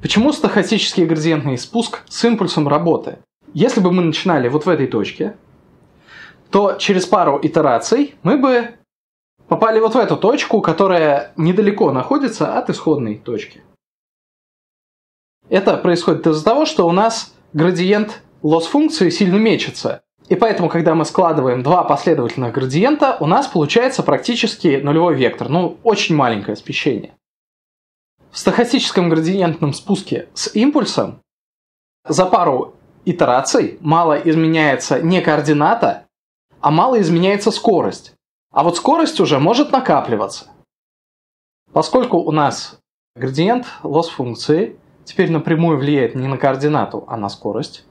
Почему стахастический градиентный спуск с импульсом работы? Если бы мы начинали вот в этой точке, то через пару итераций мы бы попали вот в эту точку, которая недалеко находится от исходной точки. Это происходит из-за того, что у нас градиент лосс-функции сильно мечется. И поэтому, когда мы складываем два последовательных градиента, у нас получается практически нулевой вектор, ну, очень маленькое смещение. В стохастическом градиентном спуске с импульсом за пару итераций мало изменяется не координата, а мало изменяется скорость. А вот скорость уже может накапливаться. Поскольку у нас градиент лосс-функции теперь напрямую влияет не на координату, а на скорость,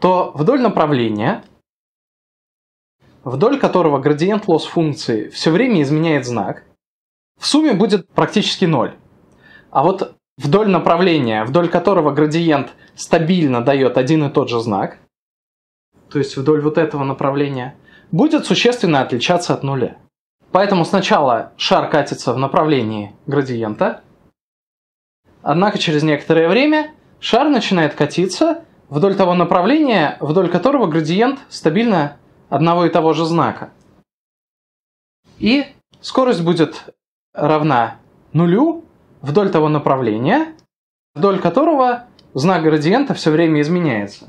то вдоль направления, вдоль которого градиент лосс-функции все время изменяет знак, в сумме будет практически ноль. А вот вдоль направления, вдоль которого градиент стабильно дает один и тот же знак, то есть вдоль вот этого направления, будет существенно отличаться от нуля. Поэтому сначала шар катится в направлении градиента, однако через некоторое время шар начинает катиться вдоль того направления, вдоль которого градиент стабильно одного и того же знака. И скорость будет равна нулю, вдоль того направления, вдоль которого знак градиента все время изменяется.